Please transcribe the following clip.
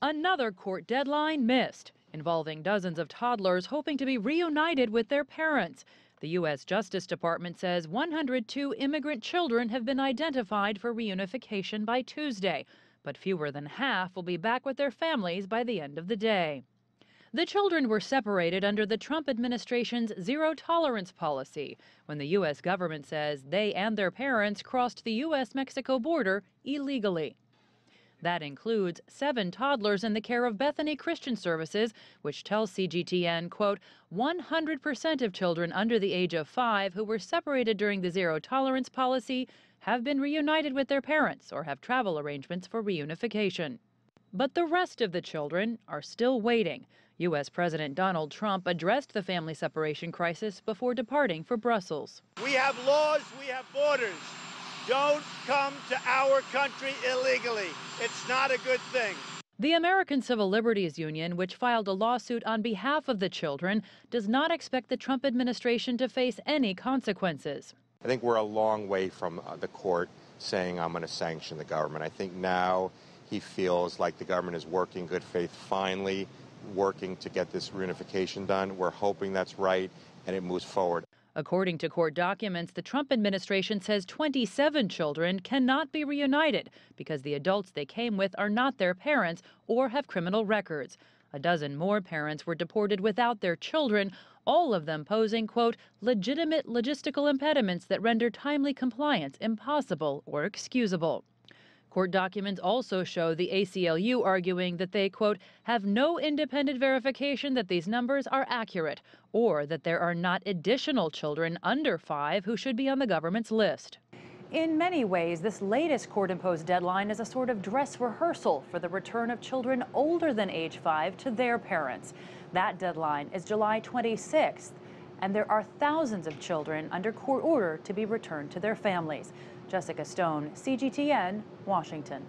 Another court deadline missed, involving dozens of toddlers hoping to be reunited with their parents. The U.S. Justice Department says 102 immigrant children have been identified for reunification by Tuesday, but fewer than half will be back with their families by the end of the day. The children were separated under the Trump administration's zero tolerance policy when the U.S. government says they and their parents crossed the U.S. Mexico border illegally. That includes seven toddlers in the care of Bethany Christian Services, which tells CGTN, quote, 100% of children under the age of five who were separated during the zero tolerance policy have been reunited with their parents or have travel arrangements for reunification. But the rest of the children are still waiting. U.S. President Donald Trump addressed the family separation crisis before departing for Brussels. We have laws, we have borders. Don't come to our country illegally. It's not a good thing. The American Civil Liberties Union, which filed a lawsuit on behalf of the children, does not expect the Trump administration to face any consequences. I think we're a long way from uh, the court saying, I'm going to sanction the government. I think now he feels like the government is working good faith, finally working to get this reunification done. We're hoping that's right and it moves forward. According to court documents, the Trump administration says 27 children cannot be reunited because the adults they came with are not their parents or have criminal records. A dozen more parents were deported without their children, all of them posing, quote, legitimate logistical impediments that render timely compliance impossible or excusable. Court documents also show the ACLU arguing that they, quote, have no independent verification that these numbers are accurate or that there are not additional children under five who should be on the government's list. In many ways, this latest court imposed deadline is a sort of dress rehearsal for the return of children older than age five to their parents. That deadline is July 26th and there are thousands of children under court order to be returned to their families. Jessica Stone, CGTN, Washington.